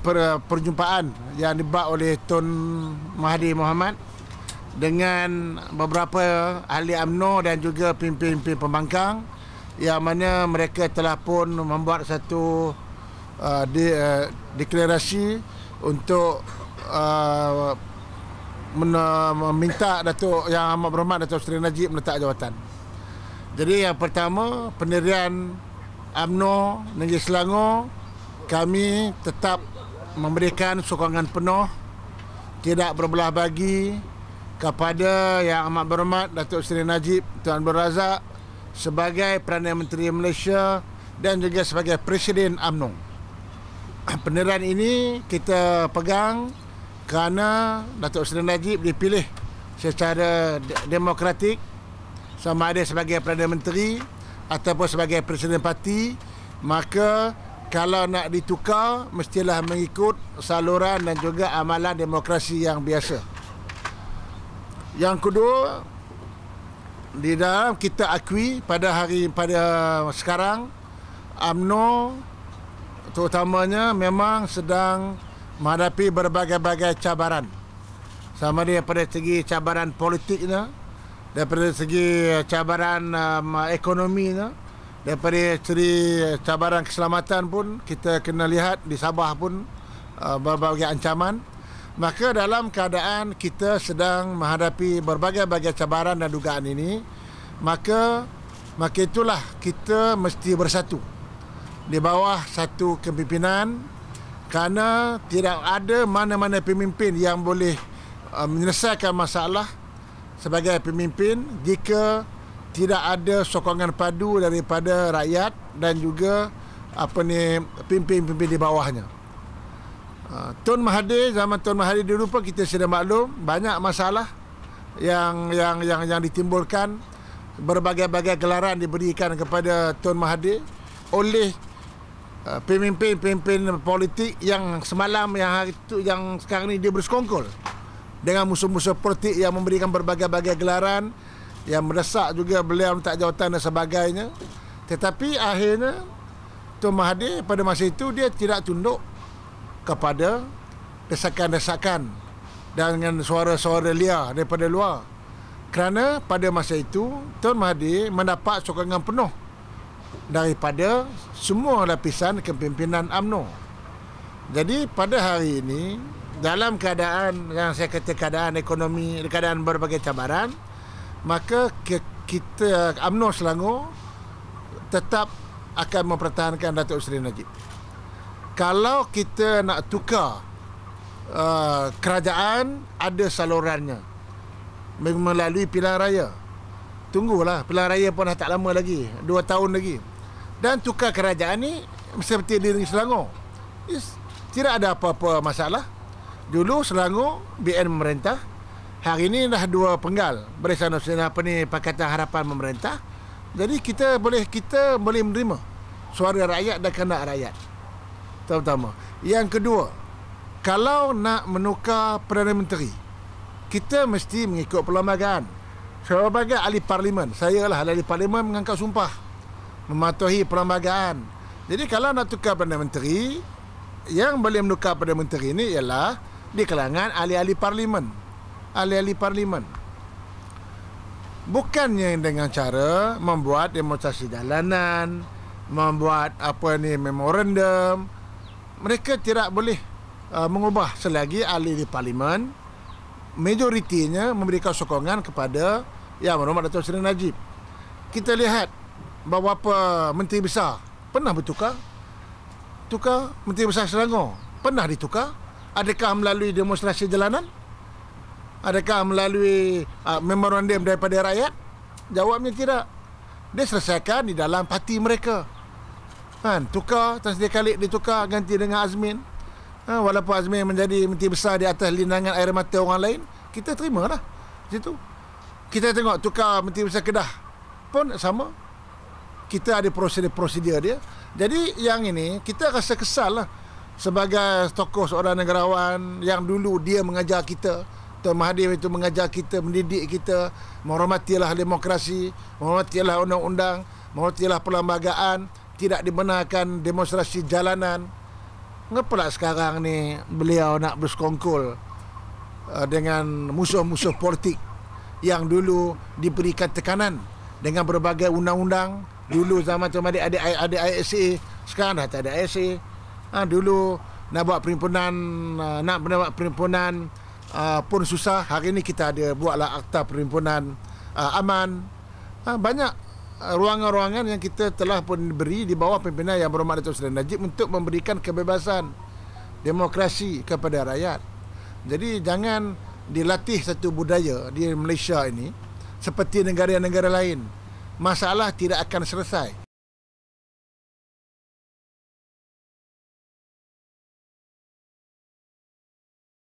per, perjumpaan yang dibuat oleh Tun Mahdi Muhammad dengan beberapa ahli AMNO dan juga pimpin-pimpin pembangkang yang mana mereka telah pun membuat satu uh, de, uh, deklarasi untuk uh, meminta Datuk Yang Amat Berhormat Datuk Seri Najib meletak jawatan. Jadi yang pertama pendirian AMNO Negeri Selangor kami tetap memberikan sokongan penuh tidak berbelah bagi kepada yang amat berhormat Datuk Seri Najib Tuan Abdul Razak sebagai Perdana Menteri Malaysia dan juga sebagai Presiden UMNO. Pendirian ini kita pegang kerana Datuk Seri Najib dipilih secara demokratik sama ada sebagai Perdana Menteri ataupun sebagai Presiden Parti maka kalau nak ditukar mestilah mengikut saluran dan juga amalan demokrasi yang biasa. Yang kedua di dalam kita akui pada hari pada sekarang AMNO terutamanya memang sedang menghadapi berbagai-bagai cabaran. Sama dia pada segi cabaran politiknya, daripada segi cabaran um, ekonominya, daripada ceri cabaran keselamatan pun kita kena lihat di Sabah pun uh, berbagai ancaman maka dalam keadaan kita sedang menghadapi berbagai-bagai cabaran dan dugaan ini maka maka itulah kita mesti bersatu di bawah satu kepimpinan kerana tidak ada mana-mana pemimpin yang boleh uh, menyelesaikan masalah sebagai pemimpin jika tidak ada sokongan padu daripada rakyat dan juga apa ni pimpin-pimpin di bawahnya. Ah, Tun Mahathir zaman Tun Mahathir dulu pun kita sudah maklum banyak masalah yang yang yang yang ditimbulkan berbagai-bagai gelaran diberikan kepada Tun Mahathir oleh ah, pemimpin-pemimpin politik yang semalam yang hari itu yang sekarang ini dia bersekongkol dengan musuh-musuh politik yang memberikan berbagai-bagai gelaran yang meresak juga beliau minta jawatan dan sebagainya tetapi akhirnya Tun Mahathir pada masa itu dia tidak tunduk kepada desakan-desakan dan dengan suara-suara liar daripada luar kerana pada masa itu Tun Mahathir mendapat sokongan penuh daripada semua lapisan kepimpinan AMNO jadi pada hari ini dalam keadaan yang saya kata keadaan ekonomi keadaan berbagai cabaran maka ke, kita Amno Selangor tetap akan mempertahankan Datuk Seri Najib. Kalau kita nak tukar uh, kerajaan ada salurannya melalui pilihan raya. Tunggulah pilihan raya pun dah tak lama lagi, dua tahun lagi. Dan tukar kerajaan ni seperti di negeri Selangor. Is, tidak ada apa-apa masalah. Dulu Selangor BN memerintah, Hari ini dah dua penggal Barisan Nasional apa ni Pakatan Harapan pemerintah, Jadi kita boleh kita boleh menerima suara rakyat dan kena rakyat. Terutama. Yang kedua, kalau nak menukar Perdana Menteri, kita mesti mengikut perlembagaan. Sebagai ahli parlimen, saya lah ahli parlimen mengangkat sumpah mematuhi perlembagaan. Jadi kalau nak tukar Perdana Menteri, yang boleh menukar Perdana Menteri ini ialah di kalangan ahli-ahli parlimen ahli-ahli parlimen bukannya dengan cara membuat demonstrasi jalanan membuat apa ni memorandum mereka tidak boleh uh, mengubah selagi ahli-ahli parlimen majoritinya memberikan sokongan kepada Yang Berhormat Dato' Seri Najib kita lihat beberapa menteri besar pernah bertukar tukar menteri besar Selangor pernah ditukar adakah melalui demonstrasi jalanan adakah melalui uh, memorandum daripada rakyat? Jawabnya tidak. Dia selesaikan di dalam parti mereka. Kan, tukar Tan Sri Khalid ditukar ganti dengan Azmin. Ha, walaupun Azmin menjadi menteri besar di atas lindungan air mata orang lain, kita terimalah. Di situ. Kita tengok tukar menteri besar Kedah pun sama. Kita ada prosedur-prosedur dia. Jadi yang ini kita rasa kesal lah sebagai tokoh seorang negarawan yang dulu dia mengajar kita Tuan Mahathir itu mengajar kita, mendidik kita, menghormatilah demokrasi, menghormatilah undang-undang, menghormatilah perlembagaan, tidak dibenarkan demonstrasi jalanan. Kenapa lah sekarang ni beliau nak bersekongkol eh, dengan musuh-musuh politik yang dulu diberikan tekanan dengan berbagai undang-undang. Dulu zaman Tuan Mahathir ada, ada, ada ISA, sekarang dah tak ada ISA. Ha, ah, dulu nak buat perhimpunan, eh, nak buat perhimpunan uh, pun susah. Hari ini kita ada buatlah akta perhimpunan uh, aman. Uh, banyak ruangan-ruangan yang kita telah pun beri di bawah pimpinan yang berhormat Dato' Seri Najib untuk memberikan kebebasan demokrasi kepada rakyat. Jadi jangan dilatih satu budaya di Malaysia ini seperti negara-negara lain. Masalah tidak akan selesai.